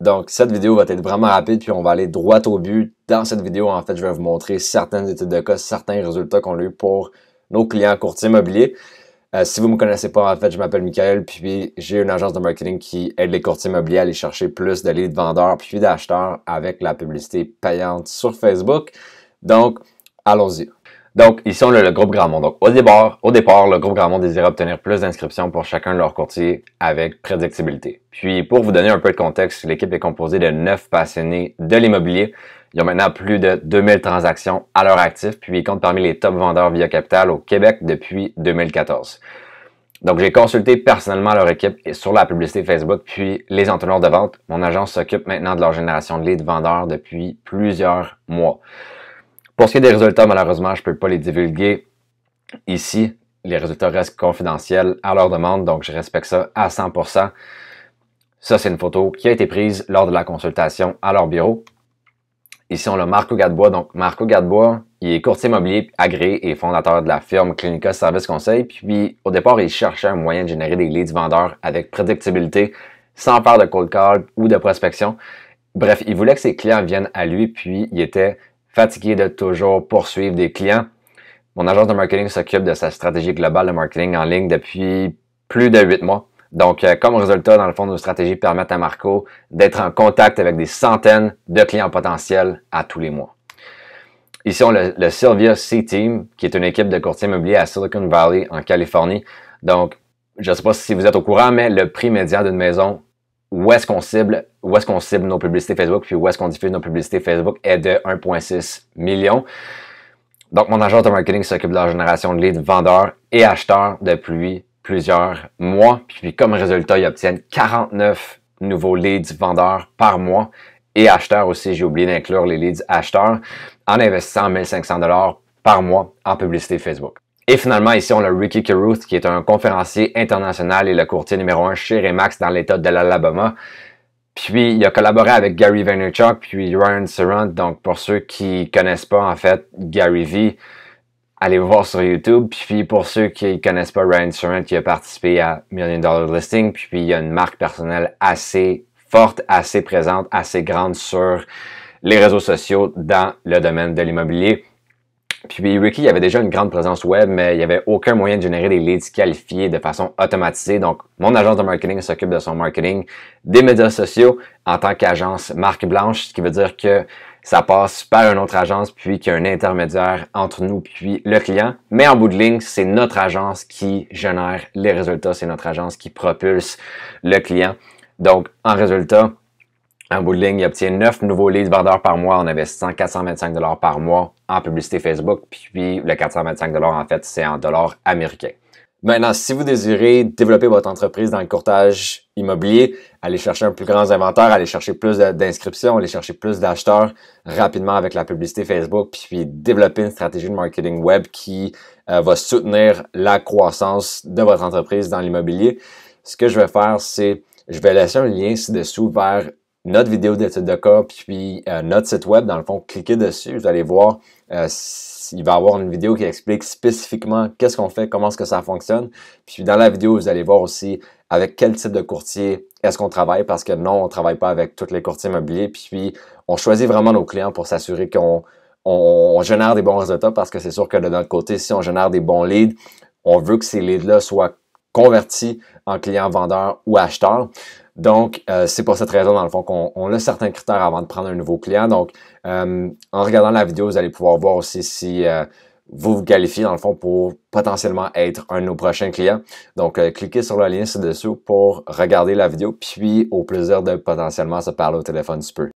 Donc, cette vidéo va être vraiment rapide, puis on va aller droit au but. Dans cette vidéo, en fait, je vais vous montrer certaines études de cas, certains résultats qu'on a eu pour nos clients courtiers immobiliers. Euh, si vous ne me connaissez pas, en fait, je m'appelle Michael, puis j'ai une agence de marketing qui aide les courtiers immobiliers à aller chercher plus de leads vendeurs, puis d'acheteurs avec la publicité payante sur Facebook. Donc, allons-y. Donc, ils sont le, le groupe Mont. Donc, au départ, au départ, le groupe Mont désirait obtenir plus d'inscriptions pour chacun de leurs courtiers avec prédictibilité. Puis, pour vous donner un peu de contexte, l'équipe est composée de neuf passionnés de l'immobilier. Ils ont maintenant plus de 2000 transactions à leur actif, puis ils comptent parmi les top vendeurs via Capital au Québec depuis 2014. Donc, j'ai consulté personnellement leur équipe sur la publicité Facebook, puis les entonnoirs de vente. Mon agence s'occupe maintenant de leur génération de leads vendeurs depuis plusieurs mois. Pour ce qui est des résultats, malheureusement, je ne peux pas les divulguer ici. Les résultats restent confidentiels à leur demande, donc je respecte ça à 100%. Ça, c'est une photo qui a été prise lors de la consultation à leur bureau. Ici, on a Marco Gadebois. Donc, Marco Gadebois, il est courtier immobilier agréé et fondateur de la firme Clinica Service Conseil. Puis, au départ, il cherchait un moyen de générer des leads vendeurs avec prédictibilité, sans faire de cold call ou de prospection. Bref, il voulait que ses clients viennent à lui, puis il était fatigué de toujours poursuivre des clients. Mon agence de marketing s'occupe de sa stratégie globale de marketing en ligne depuis plus de huit mois. Donc, euh, comme résultat, dans le fond, nos stratégies permettent à Marco d'être en contact avec des centaines de clients potentiels à tous les mois. Ici, on a le Sylvia C-Team, qui est une équipe de courtiers immobiliers à Silicon Valley, en Californie. Donc, je ne sais pas si vous êtes au courant, mais le prix médian d'une maison où est-ce qu'on cible, où est-ce qu'on cible nos publicités Facebook, puis où est-ce qu'on diffuse nos publicités Facebook est de 1,6 million. Donc, mon agent de marketing s'occupe de la génération de leads vendeurs et acheteurs depuis plusieurs mois. Puis, comme résultat, ils obtiennent 49 nouveaux leads vendeurs par mois et acheteurs aussi. J'ai oublié d'inclure les leads acheteurs en investissant 1500 dollars par mois en publicité Facebook. Et finalement, ici, on a Ricky Carruth, qui est un conférencier international et le courtier numéro un chez Remax dans l'État de l'Alabama. Puis, il a collaboré avec Gary Vaynerchuk, puis Ryan Surrant. Donc, pour ceux qui connaissent pas, en fait, Gary V, allez voir sur YouTube. Puis, pour ceux qui connaissent pas Ryan Surrant, qui a participé à Million Dollar Listing, puis il y a une marque personnelle assez forte, assez présente, assez grande sur les réseaux sociaux dans le domaine de l'immobilier. Puis Ricky avait déjà une grande présence web, mais il n'y avait aucun moyen de générer des leads qualifiés de façon automatisée. Donc, mon agence de marketing s'occupe de son marketing des médias sociaux en tant qu'agence marque blanche, ce qui veut dire que ça passe par une autre agence, puis qu'il y a un intermédiaire entre nous, puis le client. Mais en bout de ligne, c'est notre agence qui génère les résultats, c'est notre agence qui propulse le client. Donc, en résultat, en bout de ligne, il obtient 9 nouveaux leads vendeurs par mois en investissant 425 par mois en publicité Facebook, puis le 425 en fait, c'est en dollars américains. Maintenant, si vous désirez développer votre entreprise dans le courtage immobilier, aller chercher un plus grand inventaire, aller chercher plus d'inscriptions, aller chercher plus d'acheteurs rapidement avec la publicité Facebook, puis, développer une stratégie de marketing web qui euh, va soutenir la croissance de votre entreprise dans l'immobilier. Ce que je vais faire, c'est je vais laisser un lien ci-dessous vers notre vidéo d'étude de cas, puis euh, notre site web, dans le fond, cliquez dessus, vous allez voir, euh, il va y avoir une vidéo qui explique spécifiquement qu'est-ce qu'on fait, comment est-ce que ça fonctionne. Puis dans la vidéo, vous allez voir aussi avec quel type de courtier est-ce qu'on travaille, parce que non, on ne travaille pas avec tous les courtiers immobiliers, puis on choisit vraiment nos clients pour s'assurer qu'on génère des bons résultats, parce que c'est sûr que de notre côté, si on génère des bons leads, on veut que ces leads-là soient convertis en clients vendeurs ou acheteurs. Donc, euh, c'est pour cette raison, dans le fond, qu'on on a certains critères avant de prendre un nouveau client. Donc, euh, en regardant la vidéo, vous allez pouvoir voir aussi si euh, vous vous qualifiez, dans le fond, pour potentiellement être un de nos prochains clients. Donc, cliquez sur le lien ci-dessous pour regarder la vidéo, puis au plaisir de potentiellement se parler au téléphone si peu.